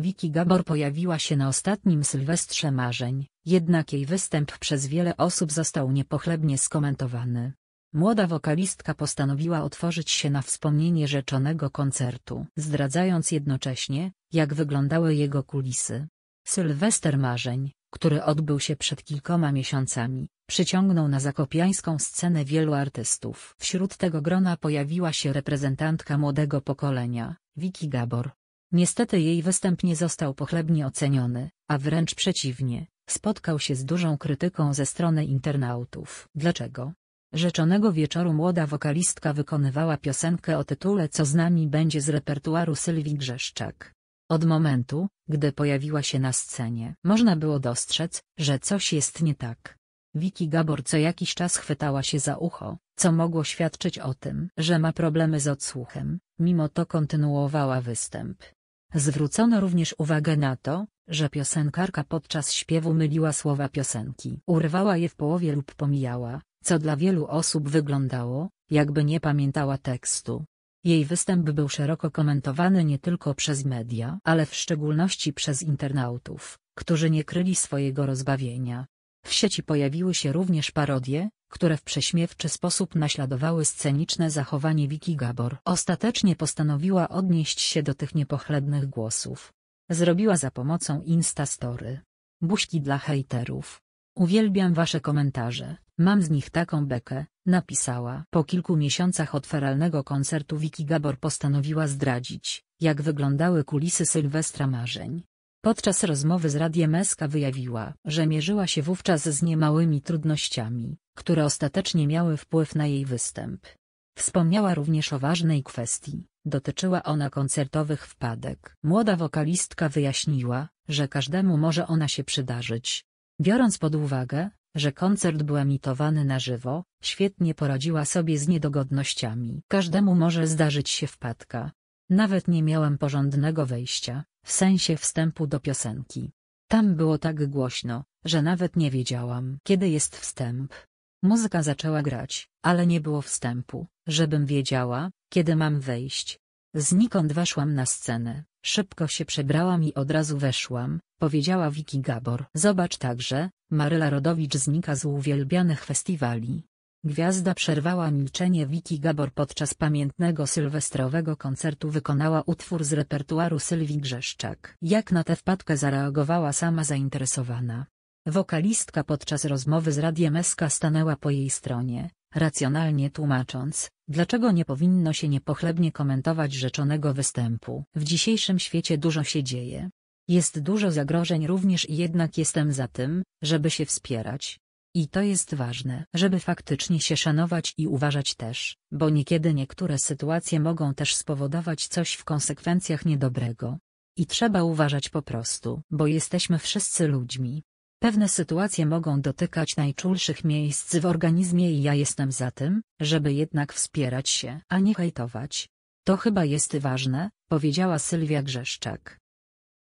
Vicky Gabor pojawiła się na ostatnim Sylwestrze Marzeń, jednak jej występ przez wiele osób został niepochlebnie skomentowany. Młoda wokalistka postanowiła otworzyć się na wspomnienie rzeczonego koncertu, zdradzając jednocześnie, jak wyglądały jego kulisy. Sylwester Marzeń, który odbył się przed kilkoma miesiącami, przyciągnął na zakopiańską scenę wielu artystów. Wśród tego grona pojawiła się reprezentantka młodego pokolenia, Vicky Gabor. Niestety jej występ nie został pochlebnie oceniony, a wręcz przeciwnie, spotkał się z dużą krytyką ze strony internautów. Dlaczego? Rzeczonego wieczoru młoda wokalistka wykonywała piosenkę o tytule Co z nami będzie z repertuaru Sylwii Grzeszczak. Od momentu, gdy pojawiła się na scenie, można było dostrzec, że coś jest nie tak. Wiki Gabor co jakiś czas chwytała się za ucho, co mogło świadczyć o tym, że ma problemy z odsłuchem, mimo to kontynuowała występ. Zwrócono również uwagę na to, że piosenkarka podczas śpiewu myliła słowa piosenki. Urwała je w połowie lub pomijała, co dla wielu osób wyglądało, jakby nie pamiętała tekstu. Jej występ był szeroko komentowany nie tylko przez media, ale w szczególności przez internautów, którzy nie kryli swojego rozbawienia. W sieci pojawiły się również parodie, które w prześmiewczy sposób naśladowały sceniczne zachowanie Wiki Gabor. Ostatecznie postanowiła odnieść się do tych niepochlebnych głosów. Zrobiła za pomocą Instastory. Buźki dla hejterów. Uwielbiam wasze komentarze, mam z nich taką bekę, napisała. Po kilku miesiącach od feralnego koncertu Wiki Gabor postanowiła zdradzić, jak wyglądały kulisy Sylwestra Marzeń. Podczas rozmowy z Radiem Eska wyjawiła, że mierzyła się wówczas z niemałymi trudnościami, które ostatecznie miały wpływ na jej występ. Wspomniała również o ważnej kwestii, dotyczyła ona koncertowych wpadek. Młoda wokalistka wyjaśniła, że każdemu może ona się przydarzyć. Biorąc pod uwagę, że koncert był emitowany na żywo, świetnie poradziła sobie z niedogodnościami. Każdemu może zdarzyć się wpadka. Nawet nie miałem porządnego wejścia, w sensie wstępu do piosenki. Tam było tak głośno, że nawet nie wiedziałam, kiedy jest wstęp. Muzyka zaczęła grać, ale nie było wstępu, żebym wiedziała, kiedy mam wejść. Znikąd weszłam na scenę, szybko się przebrałam i od razu weszłam, powiedziała Vicky Gabor. Zobacz także, Maryla Rodowicz znika z uwielbianych festiwali. Gwiazda przerwała milczenie Wiki Gabor podczas pamiętnego sylwestrowego koncertu wykonała utwór z repertuaru Sylwii Grzeszczak. Jak na tę wpadkę zareagowała sama zainteresowana. Wokalistka podczas rozmowy z Radiem Eska stanęła po jej stronie, racjonalnie tłumacząc, dlaczego nie powinno się niepochlebnie komentować rzeczonego występu. W dzisiejszym świecie dużo się dzieje. Jest dużo zagrożeń również i jednak jestem za tym, żeby się wspierać, i to jest ważne, żeby faktycznie się szanować i uważać też, bo niekiedy niektóre sytuacje mogą też spowodować coś w konsekwencjach niedobrego. I trzeba uważać po prostu, bo jesteśmy wszyscy ludźmi. Pewne sytuacje mogą dotykać najczulszych miejsc w organizmie i ja jestem za tym, żeby jednak wspierać się, a nie hejtować. To chyba jest ważne, powiedziała Sylwia Grzeszczak.